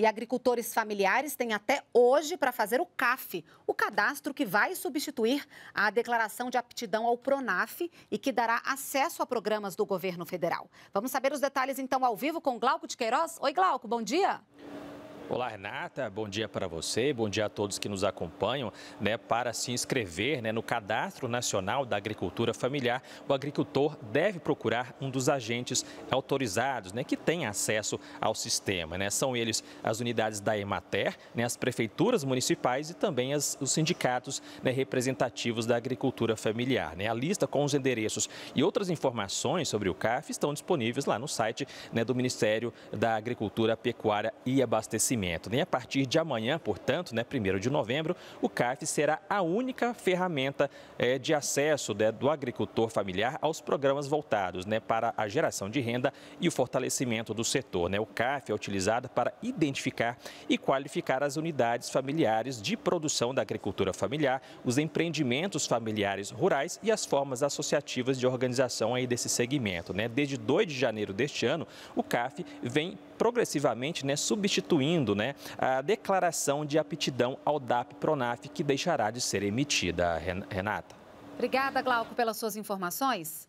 E agricultores familiares têm até hoje para fazer o CAF, o cadastro que vai substituir a declaração de aptidão ao PRONAF e que dará acesso a programas do governo federal. Vamos saber os detalhes então ao vivo com Glauco de Queiroz. Oi, Glauco, bom dia. Bom dia. Olá, Renata. Bom dia para você, bom dia a todos que nos acompanham. Né, para se inscrever né, no Cadastro Nacional da Agricultura Familiar, o agricultor deve procurar um dos agentes autorizados né, que tem acesso ao sistema. Né? São eles as unidades da Emater, né, as prefeituras municipais e também as, os sindicatos né, representativos da agricultura familiar. Né? A lista com os endereços e outras informações sobre o CAF estão disponíveis lá no site né, do Ministério da Agricultura, Pecuária e Abastecimento alimento. a partir de amanhã, portanto, né, 1 de novembro, o CAF será a única ferramenta é, de acesso né, do agricultor familiar aos programas voltados né, para a geração de renda e o fortalecimento do setor. Né? O CAF é utilizado para identificar e qualificar as unidades familiares de produção da agricultura familiar, os empreendimentos familiares rurais e as formas associativas de organização aí desse segmento. Né? Desde 2 de janeiro deste ano, o CAF vem progressivamente né, substituindo pedindo né, a declaração de aptidão ao DAP-PRONAF, que deixará de ser emitida. Renata. Obrigada, Glauco, pelas suas informações.